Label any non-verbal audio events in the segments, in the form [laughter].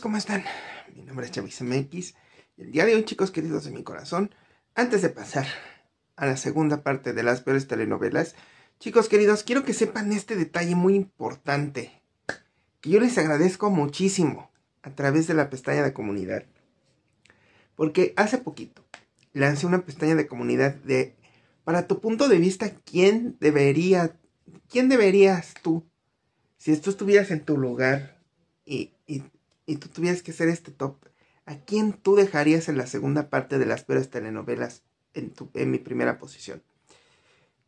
¿cómo están? Mi nombre es Chavis MX y el día de hoy, chicos queridos de mi corazón, antes de pasar a la segunda parte de las peores telenovelas, chicos queridos, quiero que sepan este detalle muy importante que yo les agradezco muchísimo a través de la pestaña de comunidad. Porque hace poquito lancé una pestaña de comunidad de para tu punto de vista, ¿quién debería quién deberías tú si tú estuvieras en tu lugar y, y, y tú tuvieras que hacer este top, ¿a quién tú dejarías en la segunda parte de las peores telenovelas en, tu, en mi primera posición?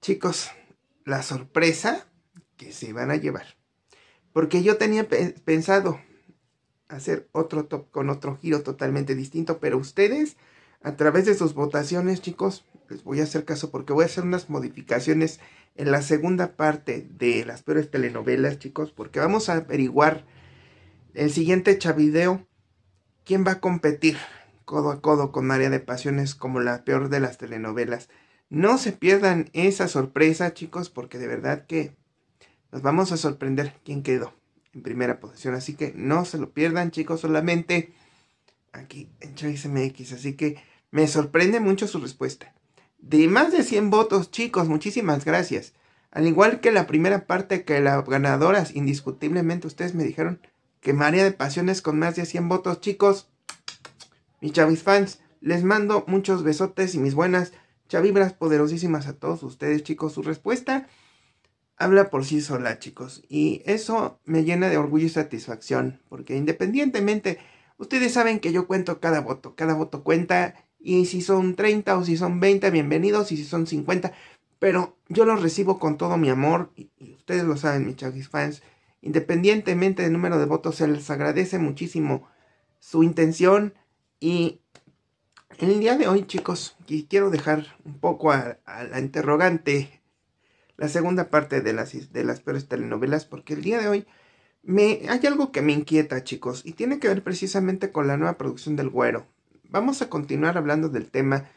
Chicos, la sorpresa que se van a llevar. Porque yo tenía pensado hacer otro top con otro giro totalmente distinto, pero ustedes, a través de sus votaciones, chicos, les voy a hacer caso porque voy a hacer unas modificaciones en la segunda parte de las peores telenovelas, chicos, porque vamos a averiguar el siguiente chavideo, ¿quién va a competir codo a codo con María de Pasiones como la peor de las telenovelas? No se pierdan esa sorpresa, chicos, porque de verdad que nos vamos a sorprender quién quedó en primera posición. Así que no se lo pierdan, chicos, solamente aquí en MX. Así que me sorprende mucho su respuesta. De más de 100 votos, chicos, muchísimas gracias. Al igual que la primera parte que las ganadoras, indiscutiblemente ustedes me dijeron que María de Pasiones con más de 100 votos, chicos. Mis Chavis fans, les mando muchos besotes y mis buenas chavibras poderosísimas a todos ustedes, chicos. Su respuesta habla por sí sola, chicos. Y eso me llena de orgullo y satisfacción, porque independientemente, ustedes saben que yo cuento cada voto, cada voto cuenta. Y si son 30 o si son 20, bienvenidos. Y si son 50, pero yo los recibo con todo mi amor. Y, y ustedes lo saben, mis Chavis fans Independientemente del número de votos, se les agradece muchísimo su intención. Y el día de hoy, chicos, quiero dejar un poco a, la interrogante la segunda parte de las, de las peores telenovelas, porque el día de hoy me, hay algo que me inquieta, chicos, y tiene que ver precisamente con la nueva producción del Güero. Vamos a continuar hablando del tema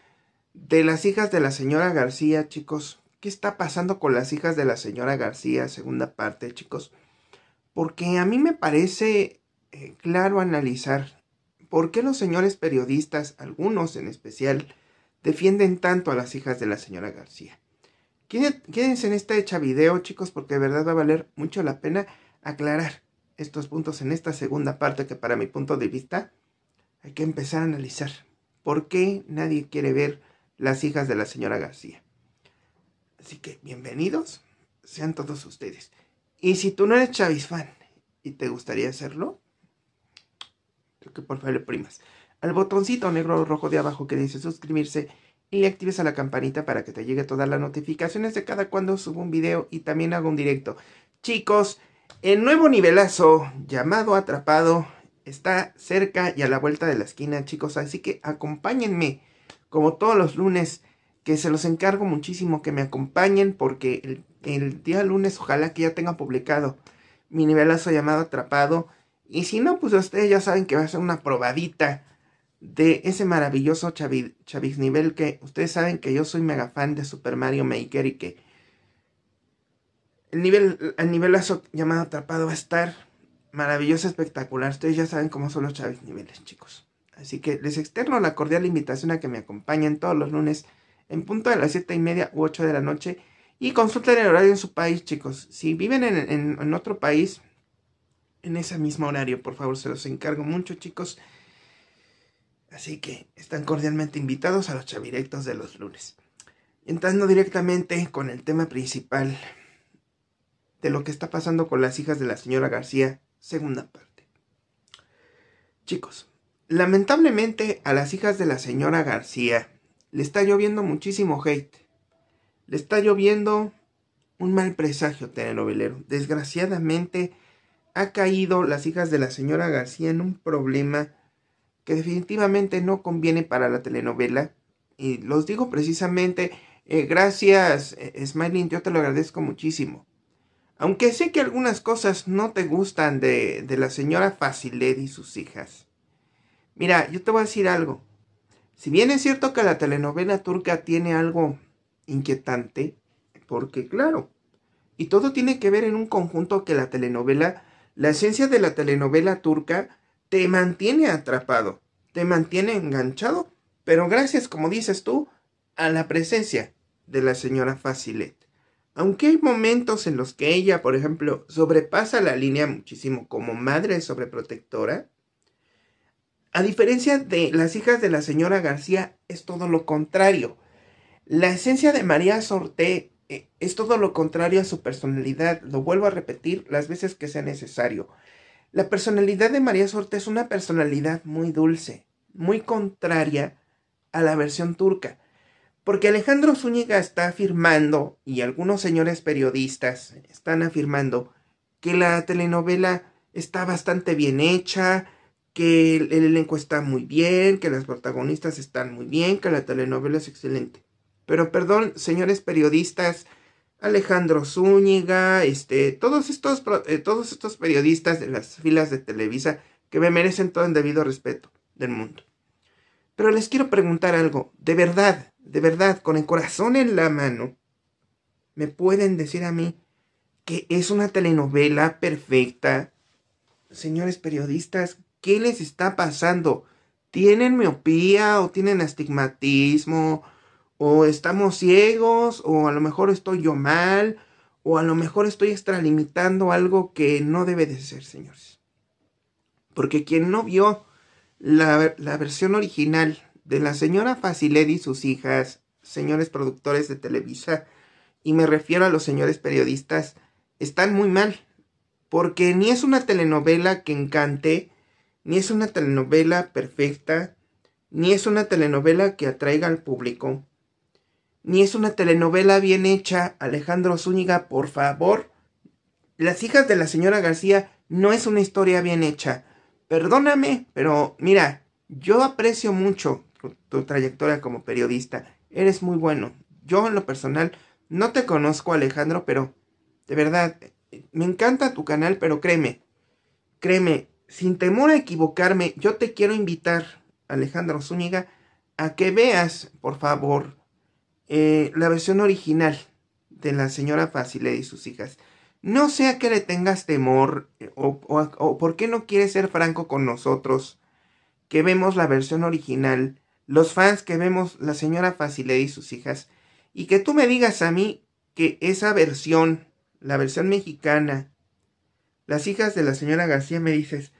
de las hijas de la señora García, chicos. ¿Qué está pasando con las hijas de la señora García? Segunda parte, chicos porque a mí me parece eh, claro analizar por qué los señores periodistas, algunos en especial, defienden tanto a las hijas de la señora García. Quédense en esta hecha video, chicos, porque de verdad va a valer mucho la pena aclarar estos puntos en esta segunda parte que para mi punto de vista hay que empezar a analizar. ¿Por qué nadie quiere ver las hijas de la señora García? Así que bienvenidos sean todos ustedes. Y si tú no eres Chavis fan y te gustaría hacerlo, creo que por favor le primas al botoncito negro o rojo de abajo que dice suscribirse y le actives a la campanita para que te llegue todas las notificaciones de cada cuando subo un video y también hago un directo. Chicos, el nuevo nivelazo llamado Atrapado está cerca y a la vuelta de la esquina, chicos, así que acompáñenme como todos los lunes que se los encargo muchísimo que me acompañen porque el el día lunes, ojalá que ya tenga publicado mi nivelazo llamado Atrapado. Y si no, pues ustedes ya saben que va a ser una probadita de ese maravilloso Chaviz nivel que ustedes saben que yo soy mega fan de Super Mario Maker y que el nivel el nivelazo llamado atrapado va a estar maravilloso, espectacular. Ustedes ya saben cómo son los Chavis niveles, chicos. Así que les externo la cordial invitación a que me acompañen todos los lunes en punto de las 7 y media u 8 de la noche y consulten el horario en su país, chicos. Si viven en, otro país, en ese mismo horario, por favor, se los encargo mucho, chicos. Así que están cordialmente invitados a los chavirectos de los lunes. Entrando directamente con el tema principal de lo que está pasando con las hijas de la señora García, segunda parte. Chicos, lamentablemente a las hijas de la señora García le está lloviendo muchísimo hate le está lloviendo un mal presagio telenovelero. Desgraciadamente ha caído las hijas de la señora García en un problema que definitivamente no conviene para la telenovela. Y los digo precisamente, eh, gracias eh, Smiling, yo te lo agradezco muchísimo. Aunque sé que algunas cosas no te gustan de, de la señora Facilet y sus hijas. Mira, yo te voy a decir algo. Si bien es cierto que la telenovela turca tiene algo inquietante, porque claro, y todo tiene que ver en un conjunto que la telenovela, la esencia de la telenovela turca, te mantiene atrapado, te mantiene enganchado, pero gracias, como dices tú, a la presencia de la señora Facilet. Aunque hay momentos en los que ella, por ejemplo, sobrepasa la línea muchísimo como madre sobreprotectora, a diferencia de las hijas de la señora García, es todo lo contrario. La esencia de María Sorte eh, es todo lo contrario a su personalidad, lo vuelvo a repetir las veces que sea necesario. La personalidad de María Sorte es una personalidad muy dulce, muy contraria a la versión turca, porque Alejandro Zúñiga está afirmando, y algunos señores periodistas están afirmando, que la telenovela está bastante bien hecha, que el elenco está muy bien, que las protagonistas están muy bien, que la telenovela es excelente. Pero perdón, señores periodistas, Alejandro Zúñiga, este, todos estos, eh, todos estos periodistas de las filas de Televisa que me merecen todo el debido respeto del mundo. Pero les quiero preguntar algo, de verdad, de verdad, con el corazón en la mano, ¿me pueden decir a mí que es una telenovela perfecta? Señores periodistas, ¿qué les está pasando? ¿Tienen miopía o tienen astigmatismo? o estamos ciegos, o a lo mejor estoy yo mal, o a lo mejor estoy extralimitando algo que no debe de ser, señores. Porque quien no vio la, versión original de la señora Faciledi y sus hijas, señores productores de Televisa, y me refiero a los señores periodistas, están muy mal. Porque ni es una telenovela que encante, ni es una telenovela perfecta, ni es una telenovela que atraiga al público ni es una telenovela bien hecha, Alejandro Zúñiga, por favor. Las hijas de la señora García no es una historia bien hecha. Perdóname, pero mira, yo aprecio mucho tu, trayectoria como periodista. Eres muy bueno. Yo en lo personal no te conozco, Alejandro, pero de verdad, me encanta tu canal, pero créeme, créeme, sin temor a equivocarme, yo te quiero invitar, Alejandro Zúñiga, a que veas, por favor, eh, la versión original de la señora Facile y sus hijas. No sea que le tengas temor eh, o, porque por qué no quieres ser franco con nosotros que vemos la versión original, los fans que vemos la señora Facile y sus hijas, y que tú me digas a mí que esa versión, la versión mexicana, las hijas de la señora García me dices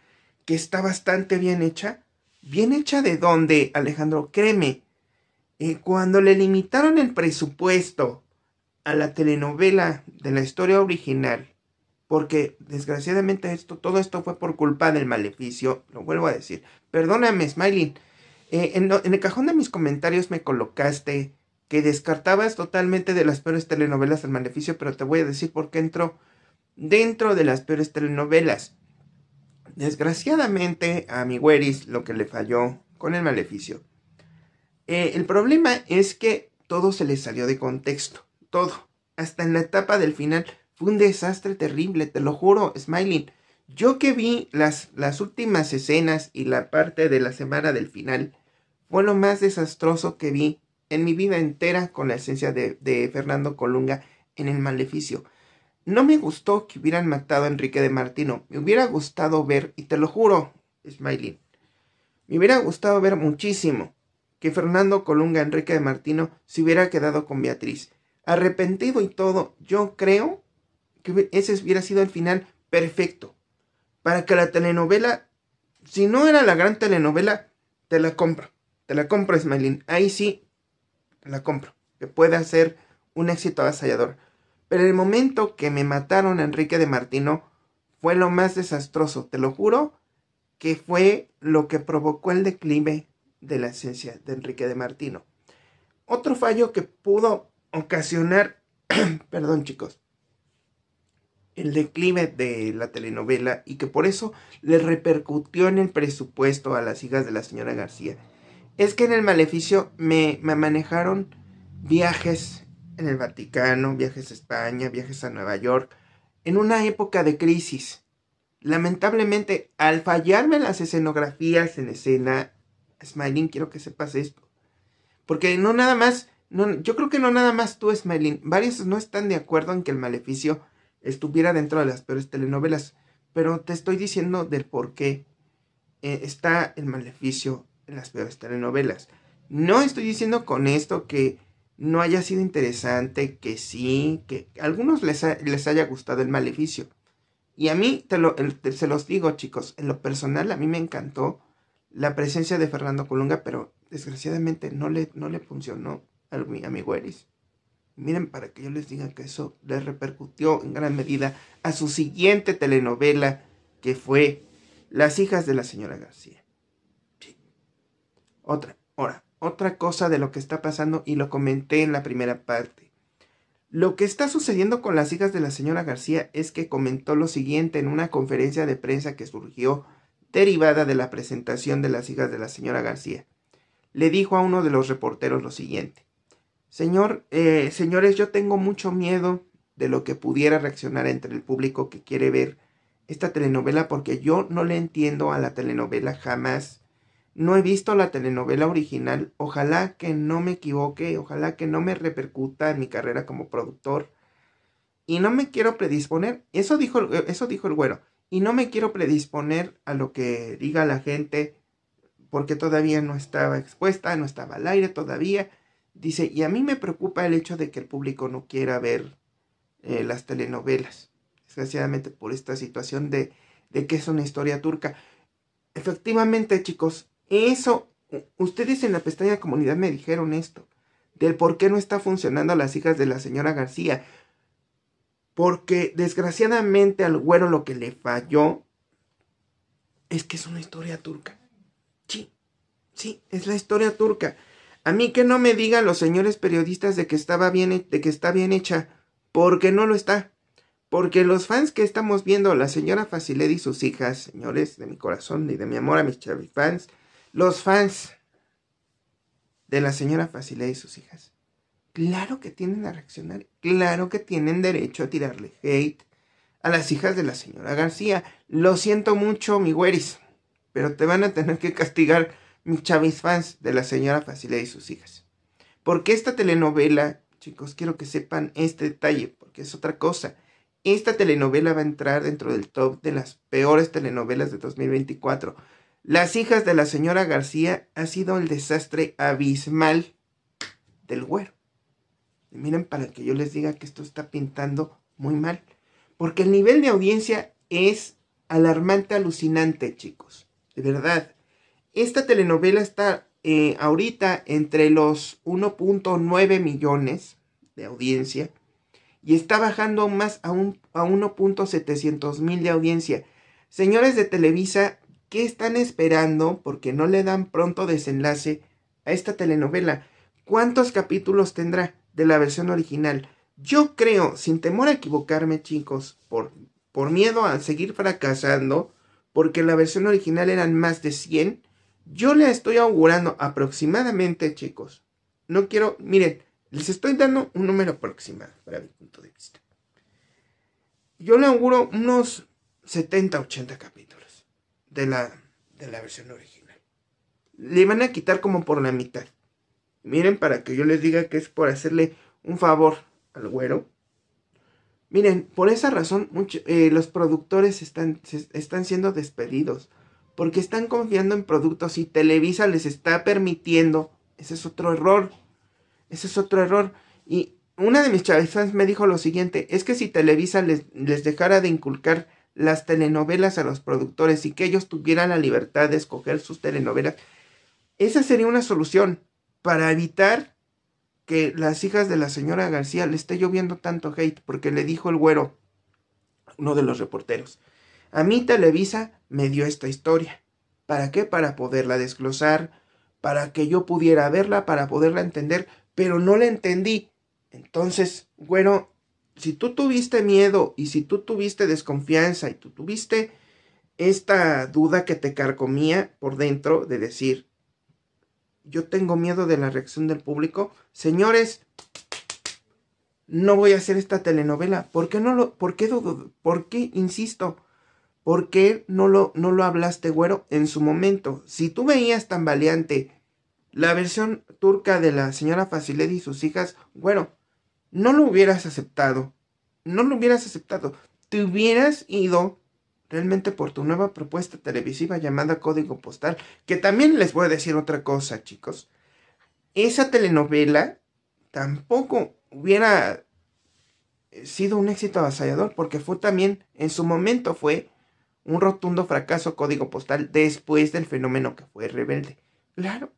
que está bastante bien hecha. ¿Bien hecha de dónde, Alejandro? Créeme, eh, cuando le limitaron el presupuesto a la telenovela de la historia original, porque desgraciadamente esto, todo esto fue por culpa del maleficio, lo vuelvo a decir. Perdóname, Smiley, eh, en, el cajón de mis comentarios me colocaste que descartabas totalmente de las peores telenovelas el maleficio, pero te voy a decir por qué entró dentro de las peores telenovelas. Desgraciadamente a mi Gueris lo que le falló con el maleficio eh, el problema es que todo se le salió de contexto, todo. Hasta en la etapa del final fue un desastre terrible, te lo juro, Smiling. Yo que vi las, las últimas escenas y la parte de la semana del final, fue lo más desastroso que vi en mi vida entera con la esencia de, de Fernando Colunga en el maleficio. No me gustó que hubieran matado a Enrique de Martino. Me hubiera gustado ver, y te lo juro, Smiley, me hubiera gustado ver muchísimo que Fernando Colunga Enrique de Martino se hubiera quedado con Beatriz. Arrepentido y todo, yo creo que ese hubiera sido el final perfecto. Para que la telenovela, si no era la gran telenovela, te la compro. Te la compro, Smilin. Ahí sí, la compro. Que pueda ser un éxito avasallador. Pero el momento que me mataron a Enrique de Martino fue lo más desastroso. Te lo juro que fue lo que provocó el declive de la esencia de Enrique de Martino. Otro fallo que pudo ocasionar, [clears throat] perdón chicos, el declive de la telenovela y que por eso le repercutió en el presupuesto a las hijas de la señora García. Es que en el maleficio me, me manejaron viajes en el Vaticano, viajes a España, viajes a Nueva York, en una época de crisis. Lamentablemente, al fallarme las escenografías en escena, Smiling, quiero que sepas esto. Porque no nada más, no, yo creo que no nada más tú, Smiling, varios no están de acuerdo en que el maleficio estuviera dentro de las peores telenovelas, pero te estoy diciendo del por qué eh, está el maleficio en las peores telenovelas. No estoy diciendo con esto que no haya sido interesante, que sí, que a algunos les, les haya gustado el maleficio. Y a mí, te lo, se los digo chicos, en lo personal a mí me encantó la presencia de Fernando Colunga, pero desgraciadamente no le, no le funcionó a mi amigo Eris. Miren, para que yo les diga que eso le repercutió en gran medida a su siguiente telenovela, que fue Las hijas de la señora García. Otra, ahora, otra cosa de lo que está pasando y lo comenté en la primera parte. Lo que está sucediendo con las hijas de la señora García es que comentó lo siguiente en una conferencia de prensa que surgió derivada de la presentación de las hijas de la señora García. Le dijo a uno de los reporteros lo siguiente. Señor, eh, señores, yo tengo mucho miedo de lo que pudiera reaccionar entre el público que quiere ver esta telenovela porque yo no le entiendo a la telenovela jamás. No he visto la telenovela original. Ojalá que no me equivoque, ojalá que no me repercuta en mi carrera como productor. Y no me quiero predisponer. Eso dijo, eso dijo el güero. Y no me quiero predisponer a lo que diga la gente porque todavía no estaba expuesta, no estaba al aire todavía. Dice, y a mí me preocupa el hecho de que el público no quiera ver eh, las telenovelas, desgraciadamente por esta situación de, de que es una historia turca. Efectivamente, chicos, eso, ustedes en la pestaña comunidad me dijeron esto, del por qué no está funcionando las hijas de la señora García. Porque desgraciadamente al güero lo que le falló es que es una historia turca. Sí, sí, es la historia turca. A mí que no me digan los señores periodistas de que estaba bien, de que está bien hecha, porque no lo está. Porque los fans que estamos viendo, la señora Faciled y sus hijas, señores de mi corazón y de mi amor a mis fans, los fans de la señora Faciled y sus hijas, Claro que tienen a reaccionar, claro que tienen derecho a tirarle hate a las hijas de la señora García. Lo siento mucho, mi güeris, pero te van a tener que castigar mis chavis fans de la señora Facile y sus hijas. Porque esta telenovela, chicos, quiero que sepan este detalle, porque es otra cosa. Esta telenovela va a entrar dentro del top de las peores telenovelas de 2024. Las hijas de la señora García ha sido el desastre abismal del güero miren para que yo les diga que esto está pintando muy mal. Porque el nivel de audiencia es alarmante, alucinante, chicos. De verdad. Esta telenovela está eh, ahorita entre los 1.9 millones de audiencia. Y está bajando más a, a 1.700 mil de audiencia. Señores de Televisa, ¿qué están esperando? Porque no le dan pronto desenlace a esta telenovela. ¿Cuántos capítulos tendrá? de la versión original. Yo creo, sin temor a equivocarme chicos, por, por miedo a seguir fracasando, porque la versión original eran más de 100, yo le estoy augurando aproximadamente chicos. No quiero, miren, les estoy dando un número aproximado para mi punto de vista. Yo le auguro unos 70, 80 capítulos de la, de la versión original. Le van a quitar como por la mitad. Miren para que yo les diga que es por hacerle un favor al güero. Miren, por esa razón muchos eh, los productores están, están siendo despedidos. Porque están confiando en productos y Televisa les está permitiendo. Ese es otro error. Ese es otro error. Y una de mis chavizas me dijo lo siguiente. Es que si Televisa les dejara de inculcar las telenovelas a los productores y que ellos tuvieran la libertad de escoger sus telenovelas. Esa sería una solución para evitar que las hijas de la señora García le esté lloviendo tanto hate, porque le dijo el güero, uno de los reporteros, a mí Televisa me dio esta historia. ¿Para qué? Para poderla desglosar, para que yo pudiera verla, para poderla entender, pero no la entendí. Entonces, güero, si tú tuviste miedo y si tú tuviste desconfianza y tú tuviste esta duda que te carcomía por dentro de decir, yo tengo miedo de la reacción del público. Señores, no voy a hacer esta telenovela. ¿Por qué no lo, por qué, por qué, insisto, por qué no lo, no lo hablaste, güero, en su momento? Si tú veías tan valiente la versión turca de la señora Faciledi y sus hijas, güero, no lo hubieras aceptado. No lo hubieras aceptado. Te hubieras ido realmente por tu nueva propuesta televisiva llamada Código Postal, que también les voy a decir otra cosa, chicos. Esa telenovela tampoco hubiera eh, sido un éxito avasallador, porque fue también, en su momento fue un rotundo fracaso Código Postal después del fenómeno que fue Rebelde. Claro,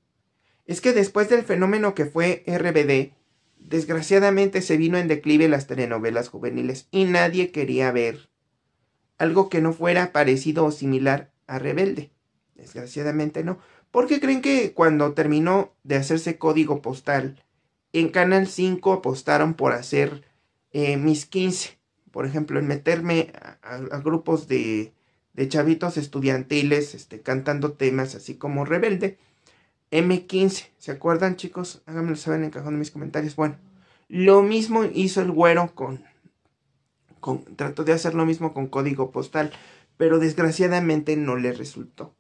es que después del fenómeno que fue RBD, desgraciadamente se vino en declive las telenovelas juveniles y nadie quería ver algo que no fuera parecido o similar a Rebelde. Desgraciadamente no. Porque creen que cuando terminó de hacerse código postal, en Canal 5 apostaron por hacer eh, mis 15? Por ejemplo, en meterme a, grupos de, de chavitos estudiantiles este, cantando temas así como Rebelde. M15, ¿se acuerdan chicos? Háganmelo saber en el cajón de mis comentarios. Bueno, lo mismo hizo el güero con, Trato trató de hacer lo mismo con código postal, pero desgraciadamente no le resultó.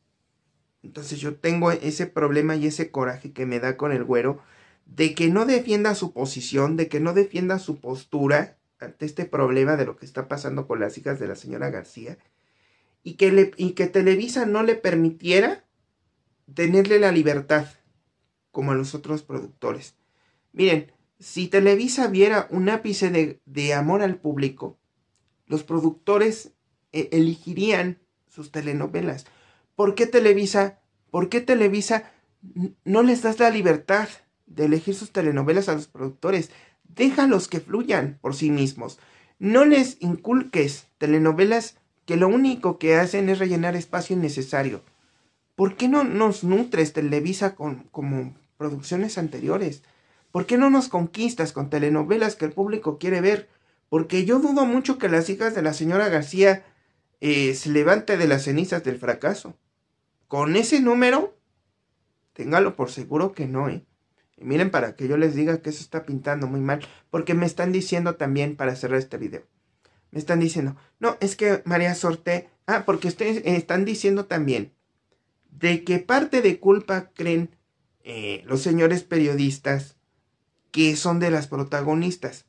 Entonces yo tengo ese problema y ese coraje que me da con el güero de que no defienda su posición, de que no defienda su postura ante este problema de lo que está pasando con las hijas de la señora García y que, y que Televisa no le permitiera tenerle la libertad como a los otros productores. Miren, si Televisa viera un ápice de, de amor al público, los productores eh, elegirían sus telenovelas. ¿Por qué Televisa? Televisa no les das la libertad de elegir sus telenovelas a los productores? Déjalos que fluyan por sí mismos. No les inculques telenovelas que lo único que hacen es rellenar espacio innecesario. ¿Por qué no nos nutres Televisa con, como producciones anteriores? ¿Por qué no nos conquistas con telenovelas que el público quiere ver? Porque yo dudo mucho que las hijas de la señora García eh, se levante de las cenizas del fracaso. Con ese número, téngalo por seguro que no, ¿eh? Y miren, para que yo les diga que eso está pintando muy mal, porque me están diciendo también para cerrar este video. Me están diciendo, no, es que María Sorte, ah, porque ustedes están diciendo también de qué parte de culpa creen eh, los señores periodistas que son de las protagonistas.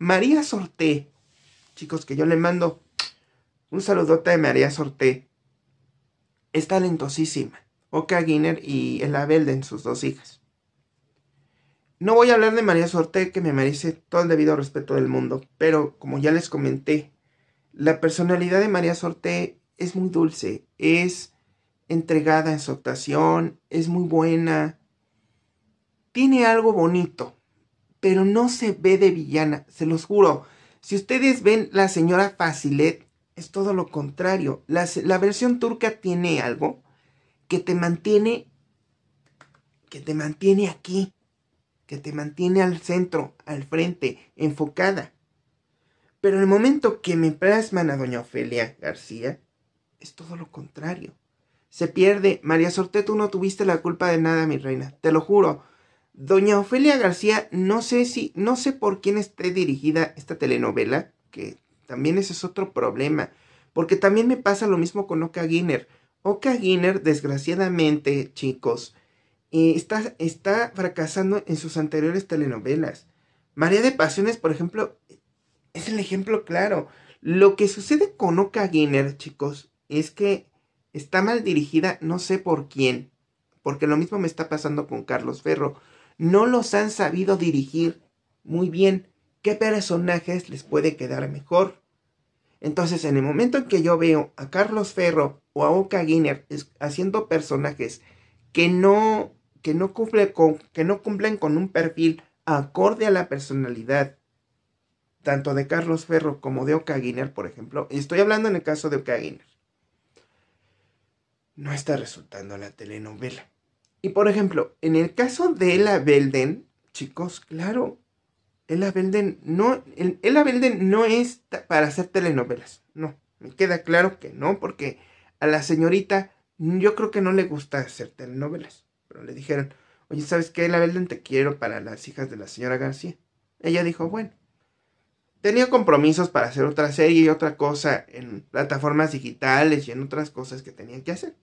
María Sorté. Chicos, que yo le mando un saludote de María Sorté. Es talentosísima. Oka Guinner y Ella Belden, sus dos hijas. No voy a hablar de María Sorté, que me merece todo el debido respeto del mundo, pero como ya les comenté, la personalidad de María Sorté es muy dulce, es entregada en su actuación, es muy buena, tiene algo bonito, pero no se ve de villana, se los juro. Si ustedes ven la señora Facilet, es todo lo contrario. La, versión turca tiene algo que te mantiene, que te mantiene aquí, que te mantiene al centro, al frente, enfocada. Pero en el momento que me plasman a doña Ofelia García, es todo lo contrario. Se pierde. María Sorté, tú no tuviste la culpa de nada, mi reina. Te lo juro. Doña Ofelia García, no sé si, no sé por quién esté dirigida esta telenovela, que también ese es otro problema, porque también me pasa lo mismo con Oka Guinner. Oka Guinner, desgraciadamente, chicos, eh, está, está fracasando en sus anteriores telenovelas. María de Pasiones, por ejemplo, es el ejemplo claro. Lo que sucede con Oka Guinner, chicos, es que está mal dirigida, no sé por quién, porque lo mismo me está pasando con Carlos Ferro no los han sabido dirigir muy bien. ¿Qué personajes les puede quedar mejor? Entonces, en el momento en que yo veo a Carlos Ferro o a Oka Guinner haciendo personajes que no, que no, con, que no cumplen con un perfil acorde a la personalidad, tanto de Carlos Ferro como de Oka Guinner, por ejemplo, estoy hablando en el caso de Oka Guinner, no está resultando la telenovela. Y por ejemplo, en el caso de Ella Belden, chicos, claro, Ella Belden no, Belden no es para hacer telenovelas. No, me queda claro que no, porque a la señorita yo creo que no le gusta hacer telenovelas. Pero le dijeron, oye, ¿sabes qué? Ella Belden te quiero para las hijas de la señora García. Ella dijo, bueno. Tenía compromisos para hacer otra serie y otra cosa en plataformas digitales y en otras cosas que tenía que hacer.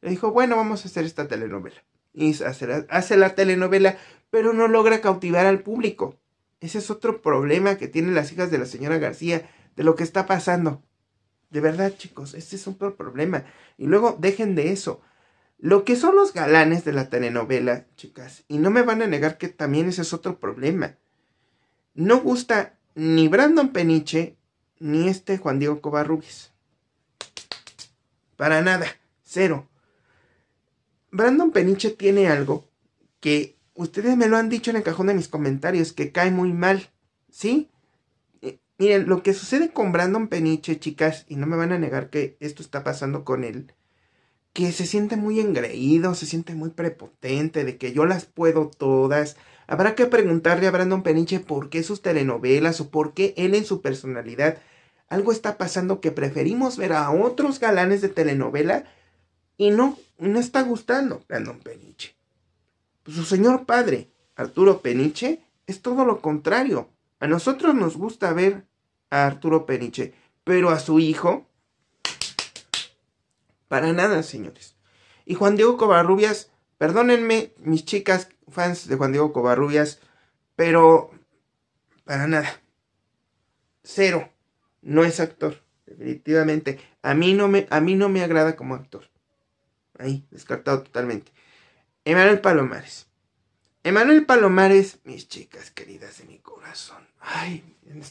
Le dijo, bueno, vamos a hacer esta telenovela. Y hace, la telenovela, pero no logra cautivar al público. Ese es otro problema que tienen las hijas de la señora García, de lo que está pasando. De verdad, chicos, ese es otro problema. Y luego dejen de eso. Lo que son los galanes de la telenovela, chicas, y no me van a negar que también ese es otro problema. No gusta ni Brandon Peniche ni este Juan Diego Covarrubias. Para nada, cero. Brandon Peniche tiene algo que ustedes me lo han dicho en el cajón de mis comentarios, que cae muy mal, ¿sí? Eh, miren, lo que sucede con Brandon Peniche, chicas, y no me van a negar que esto está pasando con él, que se siente muy engreído, se siente muy prepotente, de que yo las puedo todas. Habrá que preguntarle a Brandon Peniche por qué sus telenovelas o por qué él en su personalidad. Algo está pasando que preferimos ver a otros galanes de telenovela y no no está gustando, Brandon Peniche. Pues, su señor padre, Arturo Peniche, es todo lo contrario. A nosotros nos gusta ver a Arturo Peniche, pero a su hijo, para nada, señores. Y Juan Diego Covarrubias, perdónenme, mis chicas fans de Juan Diego Covarrubias, pero para nada. Cero. No es actor, definitivamente. A mí no me, a mí no me agrada como actor. Ahí, descartado totalmente. Emanuel Palomares. Emanuel Palomares, mis chicas queridas de mi corazón. Ay, en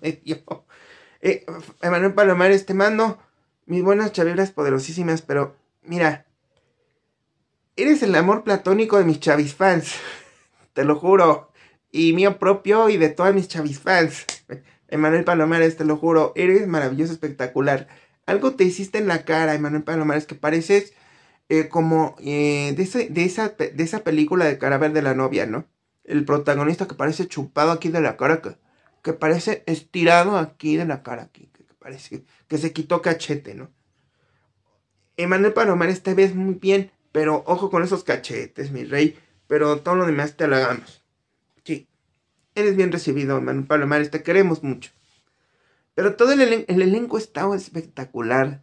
medio. Eh, Emanuel Palomares, te mando mis buenas chavibras poderosísimas, pero mira, eres el amor platónico de mis chavis fans. [laughs] Te lo juro. Y mío propio y de todas mis chavis fans. Emanuel Palomares, te lo juro. Eres maravilloso, espectacular. Algo te hiciste en la cara, Emanuel Palomares, que pareces eh, como eh, de, de, esa, de esa película de cadáver de la novia, ¿no? El protagonista que parece chupado aquí de la cara, que, parece estirado aquí de la cara, que, parece que se quitó cachete, ¿no? Emanuel Palomares te ves muy bien, pero ojo con esos cachetes, mi rey, pero todo lo demás te halagamos. Sí, eres bien recibido, Emanuel Palomares, te queremos mucho. Pero todo el, el elenco estaba espectacular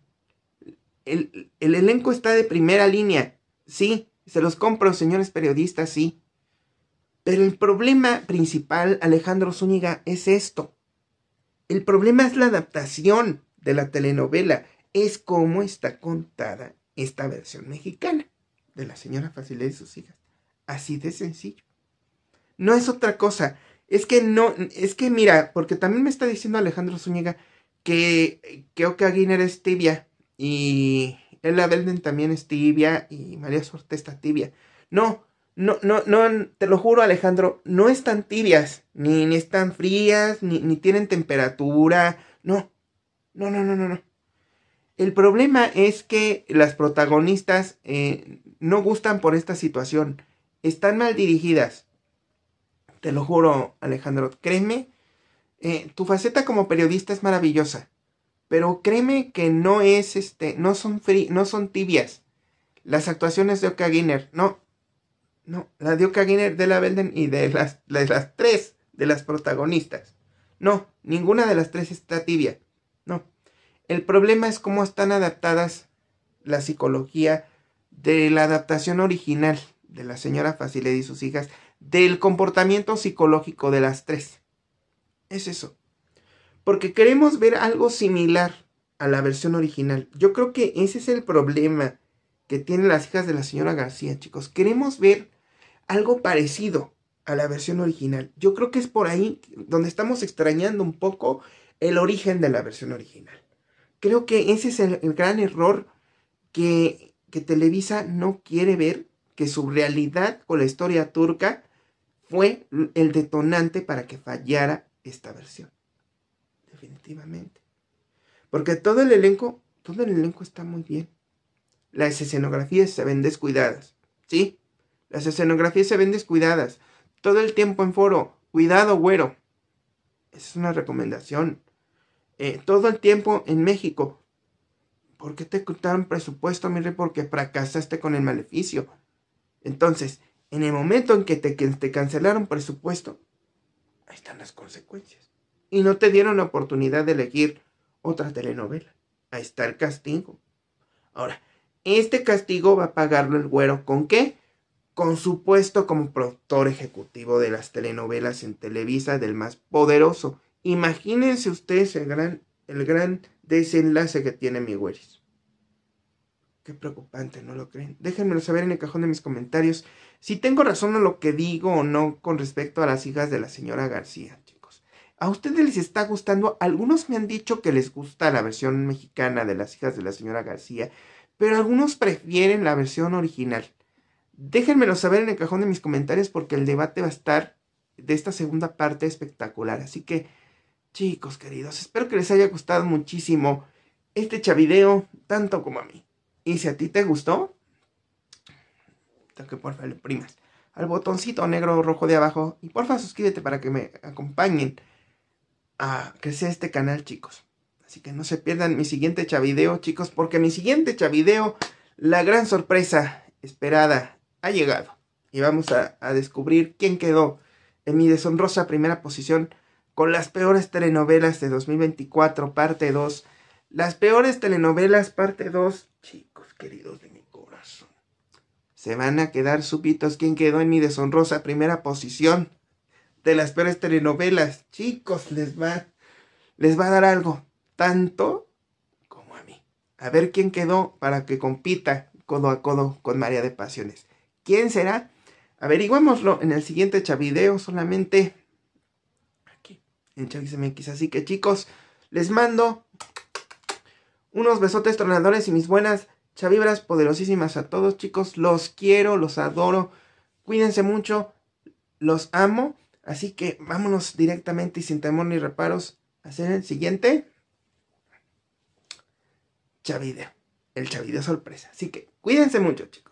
el, elenco está de primera línea, sí, se los compro, señores periodistas, sí. Pero el problema principal, Alejandro Zúñiga, es esto. El problema es la adaptación de la telenovela, es cómo está contada esta versión mexicana de la señora Facilé y sus hijas. Así de sencillo. No es otra cosa. Es que no, es que mira, porque también me está diciendo Alejandro Zúñiga que que Oka es tibia y Ella Belden también es tibia y María Sorte está tibia. No, no, no, no, te lo juro Alejandro, no están tibias, ni, están frías, ni, tienen temperatura, no, no, no, no, no, no. El problema es que las protagonistas eh, no gustan por esta situación, están mal dirigidas. Te lo juro Alejandro, créeme, eh, tu faceta como periodista es maravillosa. Pero créeme que no es este, no son no son tibias. Las actuaciones de Oka Giner, no. No, la de Oka Giner, de la Belden y de las, las tres, de las protagonistas. No, ninguna de las tres está tibia. No. El problema es cómo están adaptadas la psicología de la adaptación original de la señora Faciled y sus hijas, del comportamiento psicológico de las tres. Es eso porque queremos ver algo similar a la versión original. Yo creo que ese es el problema que tienen las hijas de la señora García, chicos. Queremos ver algo parecido a la versión original. Yo creo que es por ahí donde estamos extrañando un poco el origen de la versión original. Creo que ese es el, gran error que, Televisa no quiere ver, que su realidad o la historia turca fue el detonante para que fallara esta versión definitivamente. Porque todo el elenco, todo el elenco está muy bien. Las escenografías se ven descuidadas, ¿sí? Las escenografías se ven descuidadas. Todo el tiempo en foro. Cuidado, güero. Esa es una recomendación. Eh, todo el tiempo en México. ¿Por qué te cortaron presupuesto, mi rey? Porque fracasaste con el maleficio. Entonces, en el momento en que te, que te cancelaron presupuesto, ahí están las consecuencias y no te dieron la oportunidad de elegir otra telenovela. Ahí está el castigo. Ahora, este castigo va a pagarlo el güero con qué? Con su puesto como productor ejecutivo de las telenovelas en Televisa del más poderoso. Imagínense ustedes el gran, el gran desenlace que tiene mi güeris. Qué preocupante, ¿no lo creen? Déjenmelo saber en el cajón de mis comentarios si tengo razón en lo que digo o no con respecto a las hijas de la señora García. ¿A ustedes les está gustando? Algunos me han dicho que les gusta la versión mexicana de las hijas de la señora García, pero algunos prefieren la versión original. Déjenmelo saber en el cajón de mis comentarios porque el debate va a estar de esta segunda parte espectacular. Así que, chicos queridos, espero que les haya gustado muchísimo este chavideo, tanto como a mí. Y si a ti te gustó, que por le primas al botoncito negro o rojo de abajo y porfa suscríbete para que me acompañen a crecer este canal, chicos. Así que no se pierdan mi siguiente chavideo, chicos, porque mi siguiente chavideo, la gran sorpresa esperada, ha llegado. Y vamos a, descubrir quién quedó en mi deshonrosa primera posición con las peores telenovelas de 2024, parte 2. Las peores telenovelas, parte 2. Chicos queridos de mi corazón. Se van a quedar súbitos quién quedó en mi deshonrosa primera posición de las peores telenovelas. Chicos, les va, les va a dar algo, tanto como a mí. A ver quién quedó para que compita codo a codo con María de Pasiones. ¿Quién será? Averiguémoslo en el siguiente chavideo solamente aquí en Chavis Así que chicos, les mando unos besotes tronadores y mis buenas chavibras poderosísimas a todos chicos. Los quiero, los adoro. Cuídense mucho. Los amo. Así que vámonos directamente y sin temor ni reparos a hacer el siguiente chavideo. El chavideo sorpresa. Así que cuídense mucho, chicos.